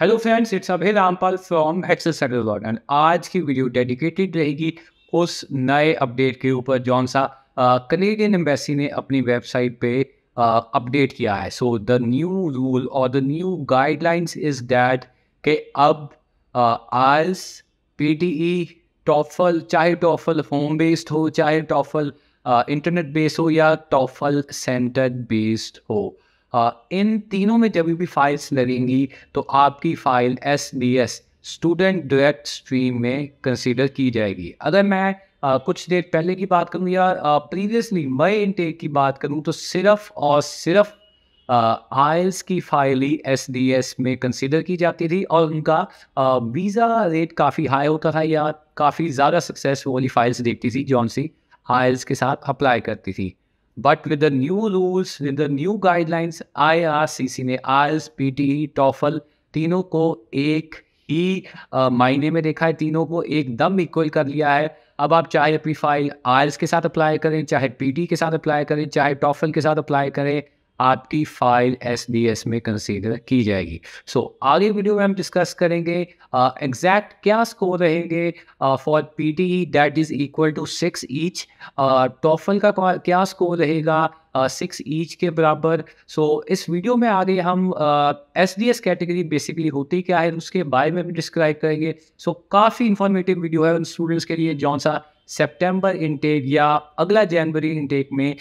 hello friends it's Abhay Rampal from access lot and आज की video dedicated रहेगी उस नए अपडेट के ऊपर जौन सा कनेडियन एम्बेसी ने अपनी वेबसाइट पे अपडेट किया है सो द न्यू रूल और the new guidelines is that के अब IELTS P T E TOEFL चाहे टॉफल होम बेस्ड हो चाहे टॉफल इंटरनेट बेस्ड हो या टॉफल सेंटर बेस्ड हो इन तीनों में जब भी फाइल्स लगेंगी तो आपकी file S D S student direct stream में कंसिडर की जाएगी अगर मैं आ, कुछ देर पहले की बात करूँ या प्रीवियसली मई इनटेक की बात करूँ तो सिर्फ और सिर्फ आयल्स की फाइल ही एस डी एस में कंसिडर की जाती थी और उनका वीज़ा रेट काफ़ी हाई होता था या काफ़ी ज़्यादा सक्सेस वाली फाइल्स देखती थी जौन सी आयल्स के साथ अप्लाई करती थी But with the new new guidelines I R C C ने टी ई टॉफल तीनों को एक ही मायने में देखा है तीनों को एकदम इक्वल कर लिया है अब आप चाहे अपनी फाइल आयल्स के साथ अप्लाई करें चाहे पीटी के साथ अप्लाई करें चाहे टॉफल के साथ अप्लाई करें आपकी फाइल एस में कंसीडर की जाएगी सो so, आगे वीडियो में हम डिस्कस करेंगे एग्जैक्ट uh, क्या स्कोर रहेंगे for P T E that is equal to six each TOEFL का क्या स्कोर रहेगा सिक्स uh, ईच के बराबर सो so, इस वीडियो में आगे हम S D S category basically होती क्या है उसके बारे में भी डिस्क्राइब करेंगे सो so, काफ़ी इन्फॉर्मेटिव वीडियो है उन स्टूडेंट्स के लिए जौन सा सेप्टेम्बर इनटेक या अगला जनवरी इनटेक में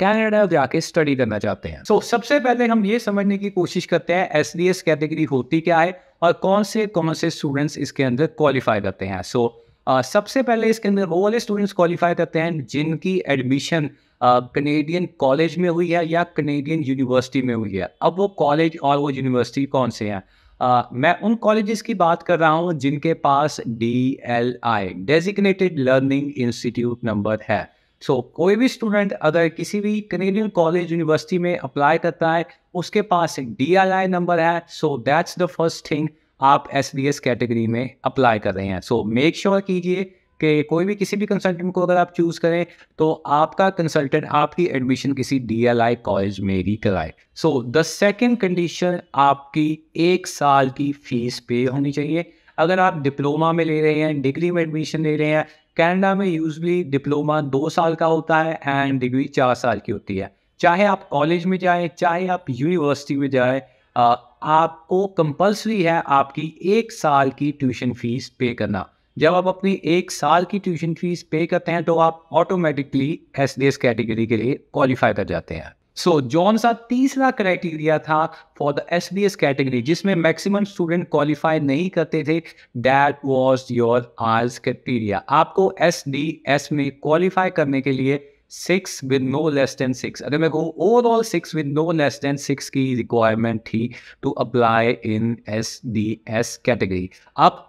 कैनेडा जाके स्टडी करना चाहते हैं सो so, सबसे पहले हम ये समझने की कोशिश करते हैं एस डी एस कैटेगरी होती क्या है और कौन से कौन से स्टूडेंट्स इसके अंदर क्वालिफाई करते हैं सो so, Uh, सबसे पहले इसके अंदर वो वाले स्टूडेंट्स क्वालिफाई करते हैं जिनकी एडमिशन कनेडियन कॉलेज में हुई है या कनेडियन यूनिवर्सिटी में हुई है अब वो कॉलेज और वो यूनिवर्सिटी कौन से हैं मैं उन कॉलेजेस की बात कर रहा हूँ जिनके पास D L I designated learning institute number है सो so, कोई भी स्टूडेंट अगर किसी भी कनेडियन कॉलेज यूनिवर्सिटी में अप्लाई करता है उसके पास डी एल आई नंबर है so that's the first thing आप एस बी एस कैटेगरी में अप्लाई कर रहे हैं सो मेक श्योर कीजिए कि कोई भी किसी भी कंसल्टेंट को अगर आप चूज़ करें तो आपका कंसल्टेंट आपकी एडमिशन किसी आई कॉलेज में ही कराए सो द सेकेंड कंडीशन आपकी एक साल की फीस पे होनी चाहिए अगर आप डिप्लोमा में ले रहे हैं डिग्री में एडमिशन ले रहे हैं कैनेडा में यूजली डिप्लोमा दो साल का होता है एंड डिग्री चार साल की होती है चाहे आप कॉलेज में जाएं चाहे आप यूनिवर्सिटी में जाएं आपको कंपलसरी है आपकी एक साल की ट्यूशन फीस पे करना जब आप अपनी एक साल की ट्यूशन फीस पे करते हैं तो आप automatically S D S category के लिए क्वालिफाई कर जाते हैं सो so, जॉन सा तीसरा क्राइटेरिया था for the S D S category जिसमें मैक्सिमम स्टूडेंट क्वालिफाई नहीं करते थे that was your IELTS criteria आपको एस डी एस में क्वालिफाई करने के लिए six with no less than six अगर मैं कहूँ overall six with no less than six की रिक्वायरमेंट थी to apply in S D S category अब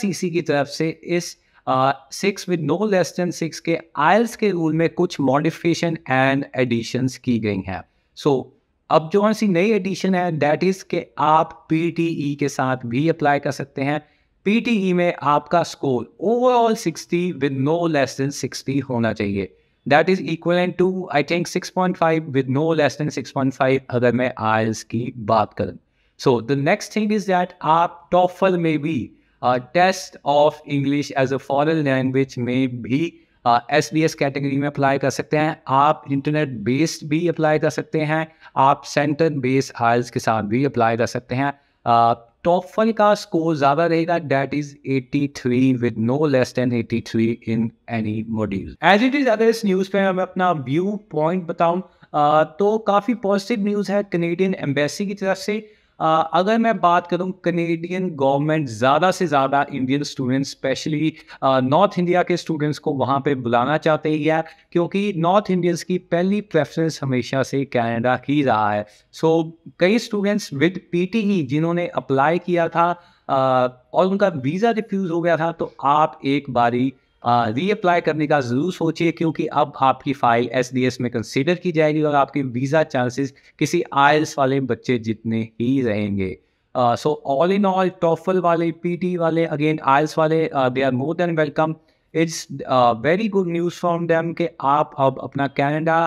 सी की तरफ से इस six with no less than six के आयल्स के रूल में कुछ मॉडिफिकेशन एंड एडिशंस की गई हैं सो अब जो सी नई एडिशन है दैट इज़ के आप पी टी ई के साथ भी अप्लाई कर सकते हैं पी टी ई में आपका score overall sixty with no less than sixty होना चाहिए that is equal to I think five with no less than five अगर मैं आयल्स की बात करूँ so the next thing is that आप टॉफल में भी test of English as a foreign language में भी एस बी एस कैटेगरी में अप्लाई कर सकते हैं आप इंटरनेट बेस्ड भी अप्लाई कर सकते हैं आप सेंटर बेस्ड आयल्स के साथ भी अप्लाई कर सकते हैं टॉफल का स्कोर ज्यादा रहेगा that is 83 with no less than 83 in any module as it is अगर इस न्यूज पे मैं अपना व्यू पॉइंट बताऊं तो काफी पॉजिटिव न्यूज है कनेडियन एम्बेसी की तरफ से अगर मैं बात करूँ कनेडियन गवर्नमेंट ज़्यादा से ज़्यादा Indian students specially north India के स्टूडेंट्स को वहाँ पे बुलाना चाहते है क्योंकि नॉर्थ इंडियंस की पहली प्रेफरेंस हमेशा से कनाडा ही रहा है सो so, कई स्टूडेंट्स विद ही जिन्होंने अप्लाई किया था और उनका वीज़ा रिफ्यूज़ हो गया था तो आप एक बारी रीअप्लाई करने का ज़रूर सोचिए क्योंकि अब आपकी फ़ाइल एस में कंसिडर की जाएगी और आपके वीज़ा चांसेस किसी आयल्स वाले बच्चे जितने ही रहेंगे सो ऑल इन ऑल टॉफल वाले पीटी वाले अगेन आयल्स वाले they are more than welcome it's very good news from them कि आप अब अपना कैनेडा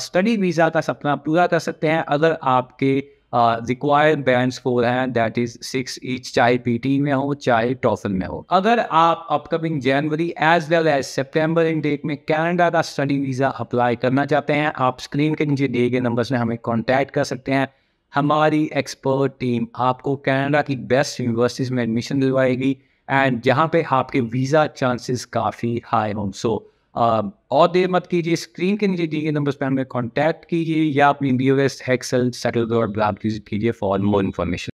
स्टडी वीज़ा का सपना पूरा कर सकते हैं अगर आपके रिक्वायर्ड बैंड स्कोर है दैट इज सिक्स ईच चाहे पीटी में हो चाहे टॉफन में हो अगर आप upcoming January as well as September date में कैनेडा का स्टडी वीज़ा अप्लाई करना चाहते हैं आप स्क्रीन के नीचे दिए गए नंबर से हमें कॉन्टैक्ट कर सकते हैं हमारी एक्सपर्ट टीम आपको कैनेडा की बेस्ट यूनिवर्सिटीज़ में एडमिशन दिलवाएगी एंड जहाँ पे आपके वीज़ा चांसेस काफ़ी हाई हों सो so, Um, और देर मत कीजिए स्क्रीन के नीचे दिए गए नंबर पर हमें कॉन्टैक्ट कीजिए या अपनी B O S Excel Settle visit कीजिए फॉर मोर इन्फॉर्मेशन